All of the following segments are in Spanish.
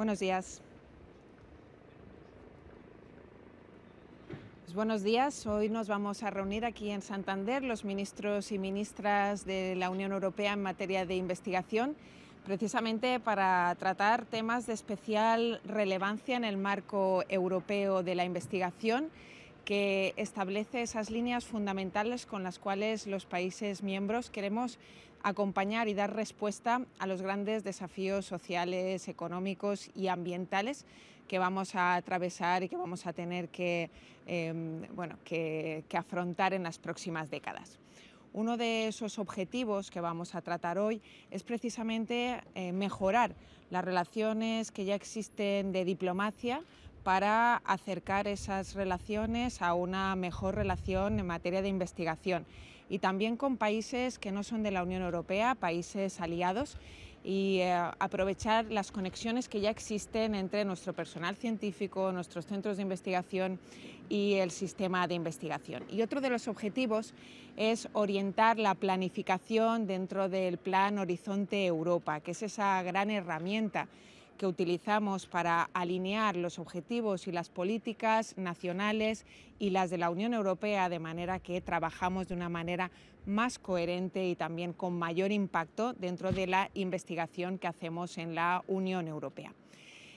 Buenos días. Pues buenos días. Hoy nos vamos a reunir aquí en Santander los ministros y ministras de la Unión Europea en materia de investigación, precisamente para tratar temas de especial relevancia en el marco europeo de la investigación que establece esas líneas fundamentales con las cuales los países miembros queremos acompañar y dar respuesta a los grandes desafíos sociales, económicos y ambientales que vamos a atravesar y que vamos a tener que, em, afrontar en las próximas décadas. Uno de esos objetivos que vamos a tratar hoy es precisamente eh, mejorar las relaciones que ya existen de diplomacia para acercar esas relaciones a una mejor relación en materia de investigación y también con países que no son de la Unión Europea, países aliados y eh, aprovechar las conexiones que ya existen entre nuestro personal científico, nuestros centros de investigación y el sistema de investigación. Y otro de los objetivos es orientar la planificación dentro del Plan Horizonte Europa, que es esa gran herramienta que utilizamos para alinear los objetivos y las políticas nacionales y las de la Unión Europea, de manera que trabajamos de una manera más coherente y también con mayor impacto dentro de la investigación que hacemos en la Unión Europea.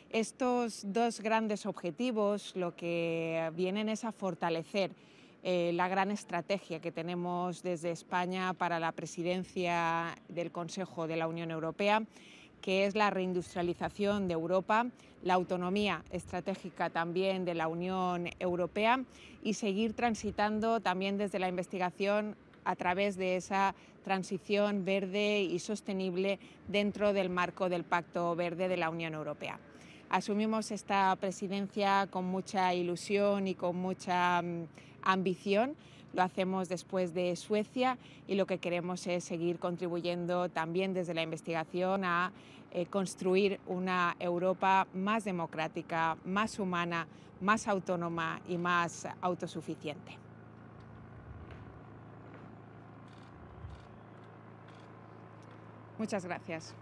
Estos dos grandes objetivos lo que vienen es a fortalecer eh, la gran estrategia que tenemos desde España para la presidencia del Consejo de la Unión Europea que es la reindustrialización de Europa, la autonomía estratégica también de la Unión Europea y seguir transitando también desde la investigación a través de esa transición verde y sostenible dentro del marco del Pacto Verde de la Unión Europea. Asumimos esta presidencia con mucha ilusión y con mucha mm, ambición. Lo hacemos después de Suecia y lo que queremos es seguir contribuyendo también desde la investigación a eh, construir una Europa más democrática, más humana, más autónoma y más autosuficiente. Muchas gracias.